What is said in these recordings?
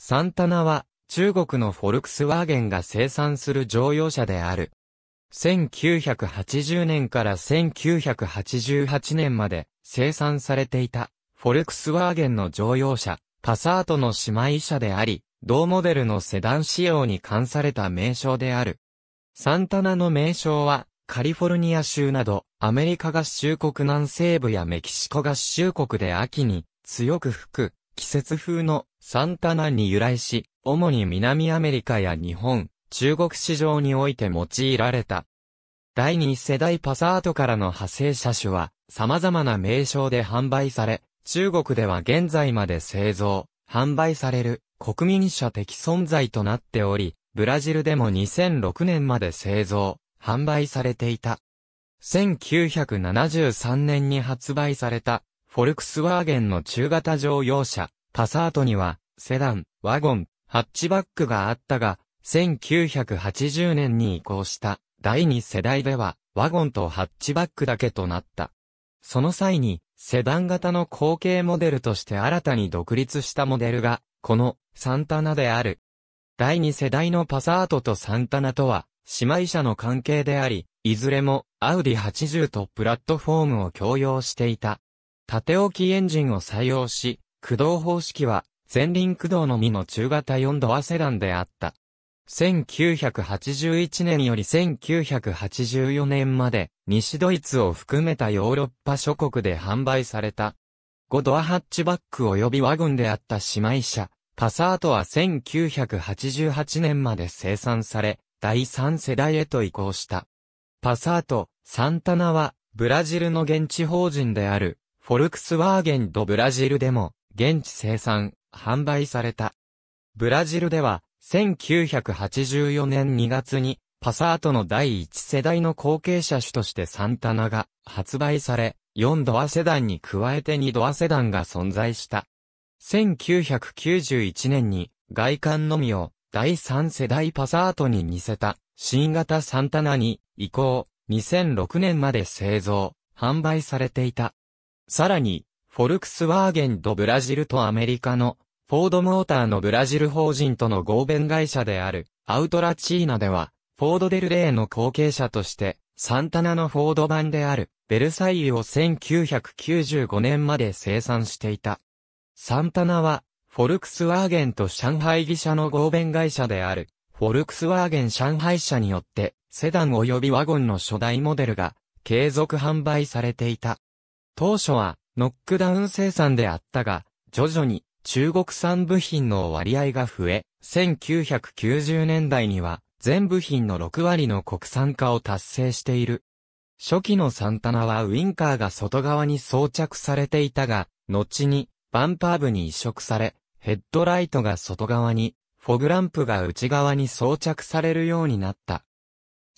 サンタナは、中国のフォルクスワーゲンが生産する乗用車である。1980年から1988年まで生産されていた、フォルクスワーゲンの乗用車、パサートの姉妹車であり、同モデルのセダン仕様に冠された名称である。サンタナの名称は、カリフォルニア州など、アメリカ合衆国南西部やメキシコ合衆国で秋に、強く吹く、季節風のサンタナに由来し、主に南アメリカや日本、中国市場において用いられた。第二世代パサートからの派生車種は、様々な名称で販売され、中国では現在まで製造、販売される国民車的存在となっており、ブラジルでも2006年まで製造、販売されていた。1973年に発売された、フォルクスワーゲンの中型乗用車、パサートには、セダン、ワゴン、ハッチバックがあったが、1980年に移行した第2世代では、ワゴンとハッチバックだけとなった。その際に、セダン型の後継モデルとして新たに独立したモデルが、この、サンタナである。第2世代のパサートとサンタナとは、姉妹社の関係であり、いずれも、アウディ80とプラットフォームを共用していた。縦置きエンジンを採用し、駆動方式は、前輪駆動のみの中型4ドアセダンであった。1981年より1984年まで、西ドイツを含めたヨーロッパ諸国で販売された。5ドアハッチバック及びワゴンであった姉妹車、パサートは1988年まで生産され、第3世代へと移行した。パサート、サンタナは、ブラジルの現地法人である、フォルクスワーゲンドブラジルでも、現地生産、販売された。ブラジルでは、1984年2月に、パサートの第1世代の後継車種としてサンタナが発売され、4ドアセダンに加えて2ドアセダンが存在した。1991年に外観のみを第3世代パサートに似せた新型サンタナに移行、2006年まで製造、販売されていた。さらにフォルクスワーゲンとブラジルとアメリカの、フォードモーターのブラジル法人との合弁会社である、アウトラチーナでは、フォードデルレイの後継者として、サンタナのフォード版である、ベルサイユを1995年まで生産していた。サンタナは、フォルクスワーゲンと上海技社の合弁会社である、フォルクスワーゲン上海社によって、セダン及びワゴンの初代モデルが、継続販売されていた。当初は、ノックダウン生産であったが、徐々に中国産部品の割合が増え、1990年代には全部品の6割の国産化を達成している。初期のサンタナはウィンカーが外側に装着されていたが、後にバンパー部に移植され、ヘッドライトが外側に、フォグランプが内側に装着されるようになった。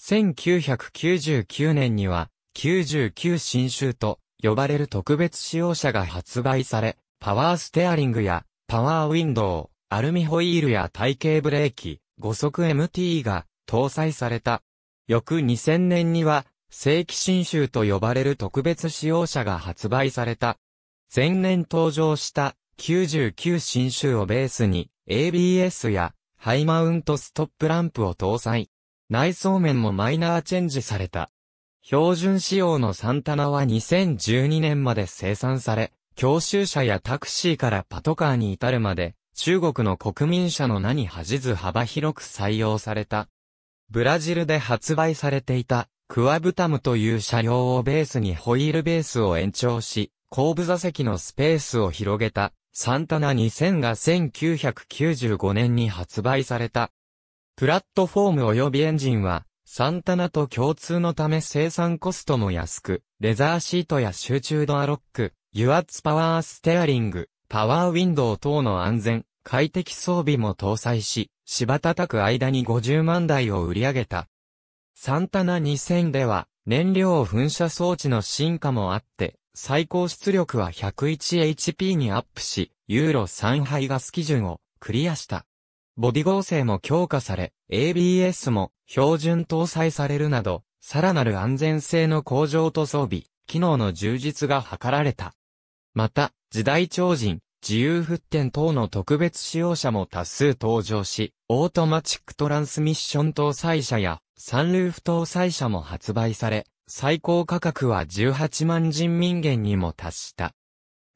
1999年には99新州と呼ばれる特別仕様車が発売され、パワーステアリングやパワーウィンドウ、アルミホイールや体型ブレーキ、5速 MT が搭載された。翌2000年には、正規新州と呼ばれる特別仕様車が発売された。前年登場した99新州をベースに ABS やハイマウントストップランプを搭載。内装面もマイナーチェンジされた。標準仕様のサンタナは2012年まで生産され、教習車やタクシーからパトカーに至るまで、中国の国民車の名に恥じず幅広く採用された。ブラジルで発売されていた、クワブタムという車両をベースにホイールベースを延長し、後部座席のスペースを広げた、サンタナ2000が1995年に発売された。プラットフォーム及びエンジンは、サンタナと共通のため生産コストも安く、レザーシートや集中ドアロック、油圧パワーステアリング、パワーウィンドウ等の安全、快適装備も搭載し、芝叩く間に50万台を売り上げた。サンタナ2000では、燃料噴射装置の進化もあって、最高出力は 101HP にアップし、ユーロ3排ガス基準をクリアした。ボディ合成も強化され、ABS も標準搭載されるなど、さらなる安全性の向上と装備、機能の充実が図られた。また、時代超人、自由沸点等の特別使用者も多数登場し、オートマチックトランスミッション搭載車や、サンルーフ搭載車も発売され、最高価格は18万人民元にも達した。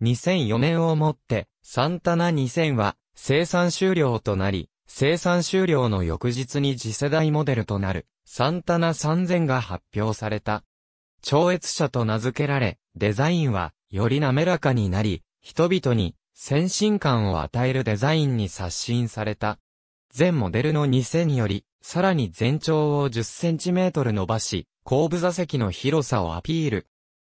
2004年をもって、サンタナ2000は生産終了となり、生産終了の翌日に次世代モデルとなる、サンタナ3000が発表された。超越車と名付けられ、デザインは、より滑らかになり、人々に、先進感を与えるデザインに刷新された。全モデルの2000により、さらに全長を10センチメートル伸ばし、後部座席の広さをアピール。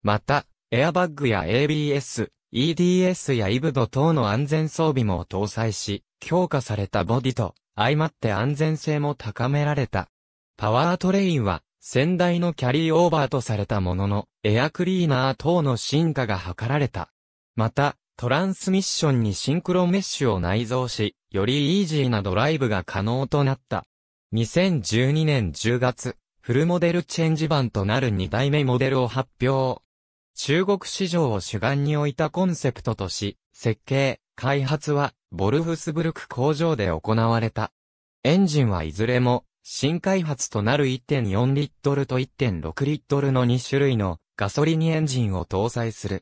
また、エアバッグや ABS、EDS やイブド等の安全装備も搭載し、強化されたボディと、相まって安全性も高められた。パワートレインは、先代のキャリーオーバーとされたものの、エアクリーナー等の進化が図られた。また、トランスミッションにシンクロメッシュを内蔵し、よりイージーなドライブが可能となった。2012年10月、フルモデルチェンジ版となる2代目モデルを発表。中国市場を主眼に置いたコンセプトとし、設計、開発は、ボルフスブルク工場で行われた。エンジンはいずれも、新開発となる1.4リットルと1.6リットルの2種類のガソリンエンジンを搭載する。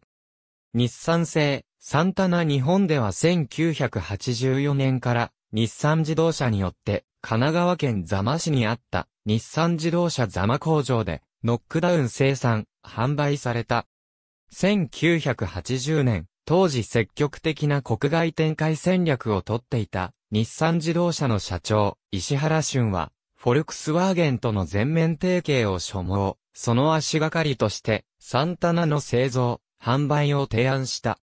日産製、サンタナ日本では1984年から日産自動車によって神奈川県座間市にあった日産自動車座間工場でノックダウン生産、販売された。1980年、当時積極的な国外展開戦略をとっていた日産自動車の社長、石原俊は、フォルクスワーゲンとの全面提携を所望、その足がかりとして、サンタナの製造、販売を提案した。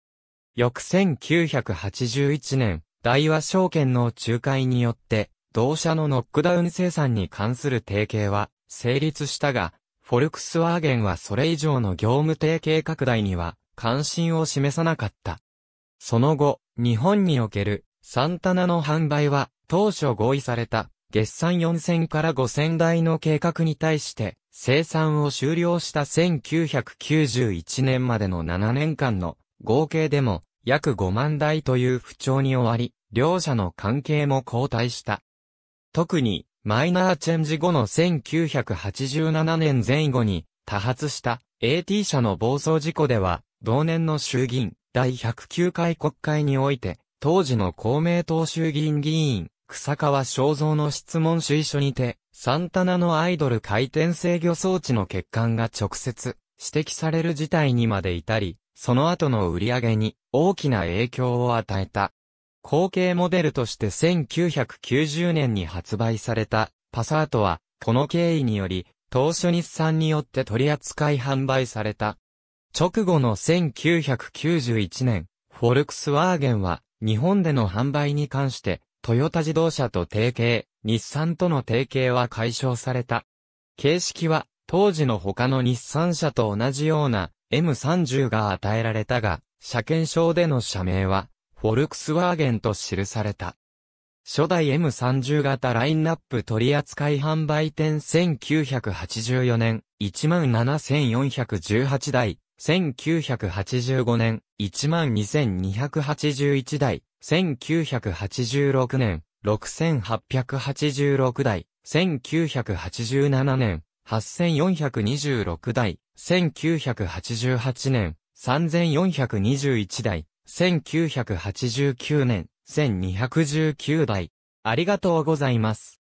翌1981年、大和証券の仲介によって、同社のノックダウン生産に関する提携は成立したが、フォルクスワーゲンはそれ以上の業務提携拡大には関心を示さなかった。その後、日本におけるサンタナの販売は当初合意された月産4000から5000台の計画に対して生産を終了した1991年までの7年間の合計でも約5万台という不調に終わり、両者の関係も後退した。特にマイナーチェンジ後の1987年前後に多発した AT 社の暴走事故では同年の衆議院第109回国会において、当時の公明党衆議院議員、草川正蔵の質問主意書にて、サンタナのアイドル回転制御装置の欠陥が直接指摘される事態にまで至り、その後の売り上げに大きな影響を与えた。後継モデルとして1990年に発売されたパサートは、この経緯により、当初日産によって取り扱い販売された。直後の1991年、フォルクスワーゲンは、日本での販売に関して、トヨタ自動車と提携、日産との提携は解消された。形式は、当時の他の日産車と同じような M30 が与えられたが、車検証での社名は、フォルクスワーゲンと記された。初代 M30 型ラインナップ取扱販売店1984年17418台1985年、12,281台、1986年、6,886台、1987年、8,426台、1988年、3,421台、1989年、1219台。ありがとうございます。